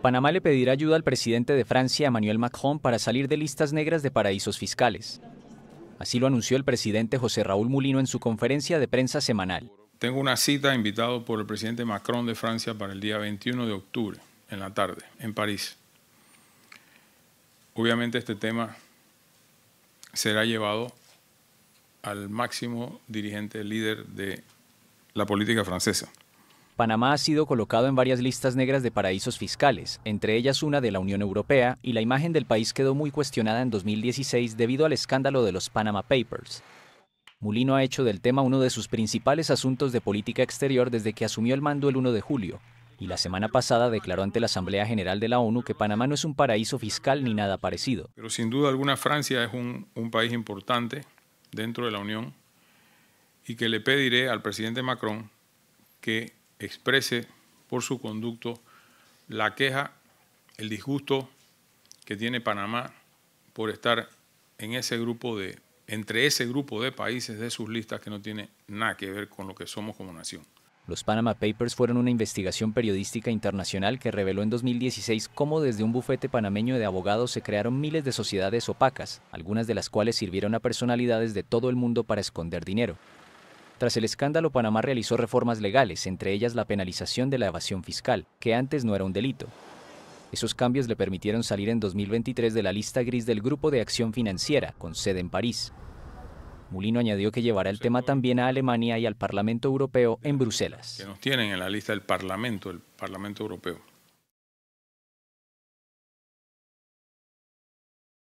Panamá le pedirá ayuda al presidente de Francia, Emmanuel Macron, para salir de listas negras de paraísos fiscales. Así lo anunció el presidente José Raúl Mulino en su conferencia de prensa semanal. Tengo una cita invitado por el presidente Macron de Francia para el día 21 de octubre, en la tarde, en París. Obviamente este tema será llevado al máximo dirigente líder de la política francesa. Panamá ha sido colocado en varias listas negras de paraísos fiscales, entre ellas una de la Unión Europea, y la imagen del país quedó muy cuestionada en 2016 debido al escándalo de los Panama Papers. Mulino ha hecho del tema uno de sus principales asuntos de política exterior desde que asumió el mando el 1 de julio, y la semana pasada declaró ante la Asamblea General de la ONU que Panamá no es un paraíso fiscal ni nada parecido. Pero sin duda alguna Francia es un, un país importante dentro de la Unión y que le pediré al presidente Macron que exprese por su conducto la queja, el disgusto que tiene Panamá por estar en ese grupo de, entre ese grupo de países de sus listas que no tiene nada que ver con lo que somos como nación. Los Panama Papers fueron una investigación periodística internacional que reveló en 2016 cómo desde un bufete panameño de abogados se crearon miles de sociedades opacas, algunas de las cuales sirvieron a personalidades de todo el mundo para esconder dinero. Tras el escándalo, Panamá realizó reformas legales, entre ellas la penalización de la evasión fiscal, que antes no era un delito. Esos cambios le permitieron salir en 2023 de la lista gris del Grupo de Acción Financiera, con sede en París. Mulino añadió que llevará el tema también a Alemania y al Parlamento Europeo en Bruselas. Que nos tienen en la lista del Parlamento, el Parlamento Europeo.